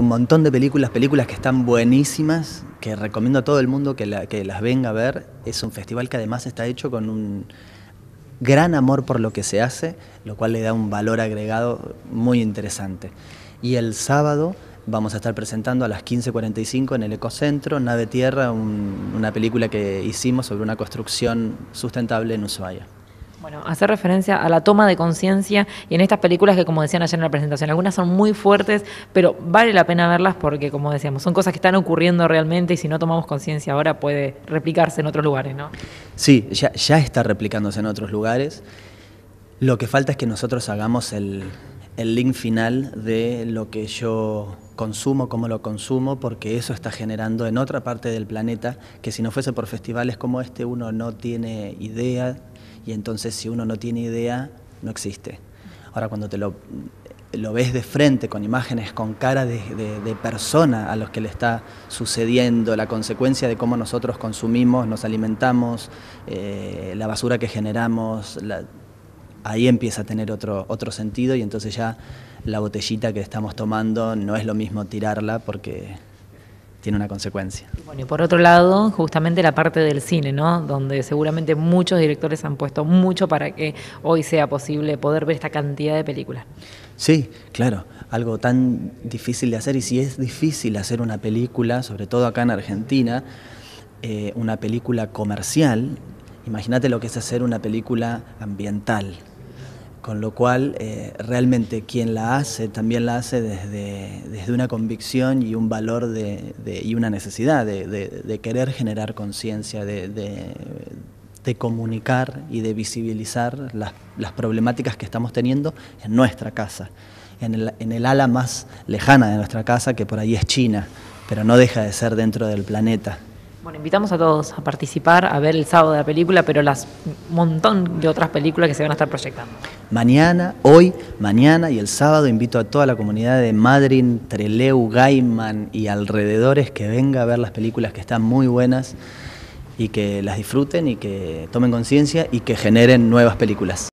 un montón de películas, películas que están buenísimas, que recomiendo a todo el mundo que, las venga a ver. Es un festival que además está hecho con un gran amor por lo que se hace, lo cual le da un valor agregado muy interesante. Y el sábado vamos a estar presentando a las 15.45 en el Ecocentro, Nave Tierra, una película que hicimos sobre una construcción sustentable en Ushuaia. Bueno, hacer referencia a la toma de conciencia y en estas películas que, como decían ayer en la presentación, algunas son muy fuertes, pero vale la pena verlas porque, como decíamos, son cosas que están ocurriendo realmente y si no tomamos conciencia ahora puede replicarse en otros lugares, ¿no? Sí, ya, está replicándose en otros lugares. Lo que falta es que nosotros hagamos el, el link final de lo que yo consumo, cómo lo consumo, porque eso está generando en otra parte del planeta que si no fuese por festivales como este uno no tiene idea y entonces si uno no tiene idea, no existe. Ahora cuando te lo, lo ves de frente, con imágenes, con cara de, persona a los que le está sucediendo, la consecuencia de cómo nosotros consumimos, nos alimentamos, eh, la basura que generamos, ahí empieza a tener otro, otro sentido y entonces ya la botellita que estamos tomando no es lo mismo tirarla porque tiene una consecuencia. Bueno, y por otro lado, justamente la parte del cine, ¿no? Donde seguramente muchos directores han puesto mucho para que hoy sea posible poder ver esta cantidad de películas. Sí, claro, algo tan difícil de hacer y si es difícil hacer una película, sobre todo acá en Argentina, eh, una película comercial, imagínate lo que es hacer una película ambiental, con lo cual eh, realmente quien la hace también la hace desde, desde una convicción y un valor y una necesidad de, querer generar conciencia, de, comunicar y de visibilizar las, las, problemáticas que estamos teniendo en nuestra casa, en el, en el ala más lejana de nuestra casa, que por ahí es China, pero no deja de ser dentro del planeta. Bueno, invitamos a todos a participar, a ver el sábado de la película, pero las montón de otras películas que se van a estar proyectando. Mañana, hoy, mañana y el sábado invito a toda la comunidad de Madrid, Treleu, Gaiman y alrededores que venga a ver las películas que están muy buenas y que las disfruten y que tomen conciencia y que generen nuevas películas.